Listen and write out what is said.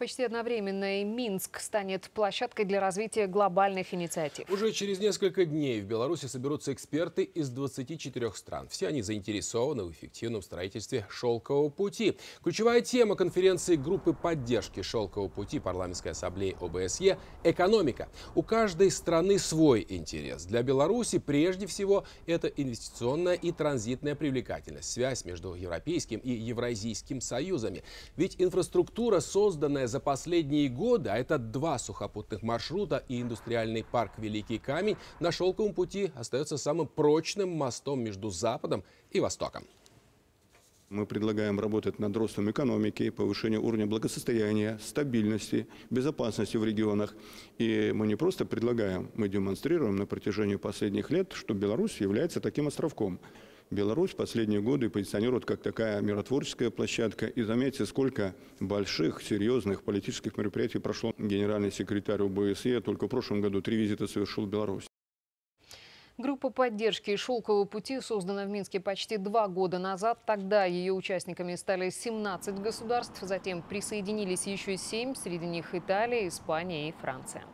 Почти одновременно и Минск станет площадкой для развития глобальных инициатив. Уже через несколько дней в Беларуси соберутся эксперты из 24 стран. Все они заинтересованы в эффективном строительстве «Шелкового пути». Ключевая тема конференции группы поддержки «Шелкового пути» парламентской ассамблеи ОБСЕ – экономика. У каждой страны свой интерес. Для Беларуси прежде всего это инвестиционная и транзитная привлекательность, связь между Европейским и Евразийским союзами. Ведь инфраструктура, созданная за последние годы, а это два сухопутных маршрута и индустриальный парк «Великий камень», на шелковом пути остается самым прочным мостом между Западом и Востоком. Мы предлагаем работать над ростом экономики, повышением уровня благосостояния, стабильности, безопасности в регионах. И мы не просто предлагаем, мы демонстрируем на протяжении последних лет, что Беларусь является таким островком – Беларусь в последние годы позиционирует как такая миротворческая площадка. И заметьте, сколько больших, серьезных политических мероприятий прошло. Генеральный секретарь ОБСЕ только в прошлом году три визита совершил Беларусь. Группа поддержки «Шелкового пути» создана в Минске почти два года назад. Тогда ее участниками стали 17 государств, затем присоединились еще семь, среди них Италия, Испания и Франция.